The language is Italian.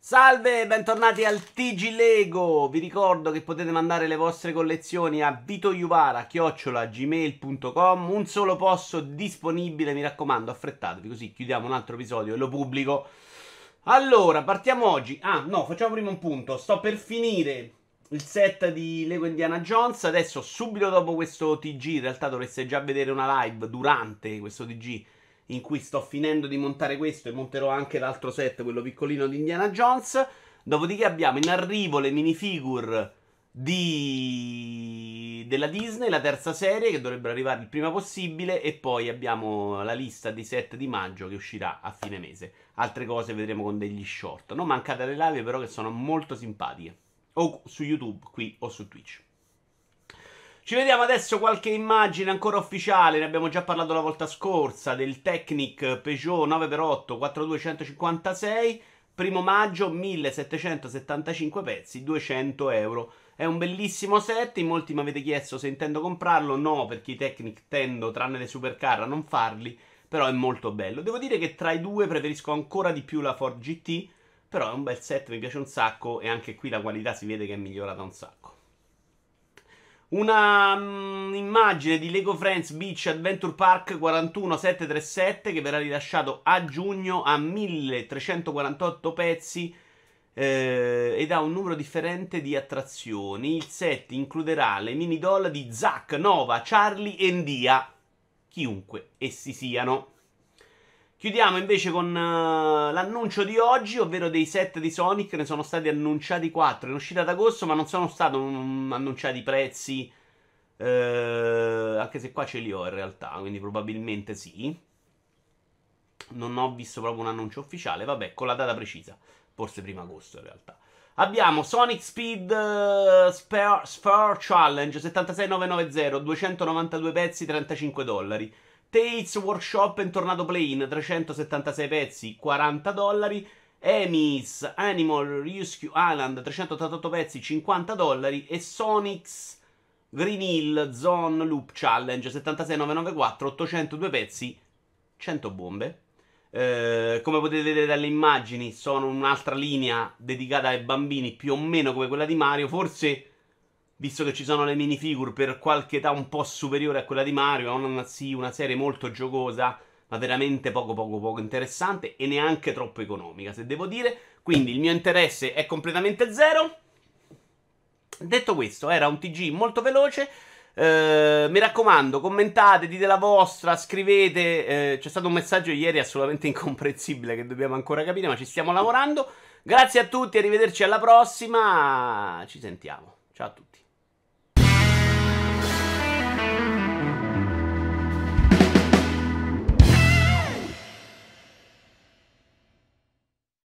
Salve, bentornati al TG Lego. Vi ricordo che potete mandare le vostre collezioni a vitoiuvara@gmail.com. Un solo posto disponibile, mi raccomando, affrettatevi così chiudiamo un altro episodio e lo pubblico. Allora, partiamo oggi. Ah, no, facciamo prima un punto. Sto per finire il set di Lego Indiana Jones. Adesso subito dopo questo TG, in realtà dovreste già vedere una live durante questo TG in cui sto finendo di montare questo e monterò anche l'altro set, quello piccolino di Indiana Jones. Dopodiché abbiamo in arrivo le minifigure di... della Disney, la terza serie, che dovrebbero arrivare il prima possibile, e poi abbiamo la lista di set di maggio che uscirà a fine mese. Altre cose vedremo con degli short. Non mancate le live però che sono molto simpatiche, o su YouTube qui o su Twitch. Ci vediamo adesso qualche immagine ancora ufficiale, ne abbiamo già parlato la volta scorsa, del Technic Peugeot 9x8 4256, primo maggio 1775 pezzi, 200 euro. È un bellissimo set, in molti mi avete chiesto se intendo comprarlo, no, perché i Technic tendo, tranne le supercar, a non farli, però è molto bello. Devo dire che tra i due preferisco ancora di più la Ford GT, però è un bel set, mi piace un sacco e anche qui la qualità si vede che è migliorata un sacco. Una um, immagine di Lego Friends Beach Adventure Park 41737 che verrà rilasciato a giugno a 1348 pezzi eh, ed ha un numero differente di attrazioni. Il set includerà le mini doll di Zack, Nova, Charlie e Ndia, chiunque essi siano. Chiudiamo invece con uh, l'annuncio di oggi, ovvero dei set di Sonic, ne sono stati annunciati 4 in uscita ad agosto, ma non sono stati um, annunciati i prezzi, uh, anche se qua ce li ho in realtà, quindi probabilmente sì. Non ho visto proprio un annuncio ufficiale, vabbè, con la data precisa, forse prima agosto in realtà. Abbiamo Sonic Speed uh, eh, Sphere, Sphere Challenge 76990, 292 pezzi, 35 dollari. Tates Workshop and Tornado Plane, 376 pezzi, 40 dollari. Emis Animal Rescue Island, 388 pezzi, 50 dollari. E Sonics Green Hill Zone Loop Challenge, 76994, 802 pezzi, 100 bombe. Eh, come potete vedere dalle immagini, sono un'altra linea dedicata ai bambini, più o meno come quella di Mario, forse visto che ci sono le minifigure per qualche età un po' superiore a quella di Mario, una, sì, una serie molto giocosa, ma veramente poco poco poco interessante e neanche troppo economica, se devo dire. Quindi il mio interesse è completamente zero. Detto questo, era un TG molto veloce. Eh, mi raccomando, commentate, dite la vostra, scrivete. Eh, c'è stato un messaggio ieri assolutamente incomprensibile che dobbiamo ancora capire, ma ci stiamo lavorando. Grazie a tutti, arrivederci alla prossima. Ci sentiamo. Ciao a tutti.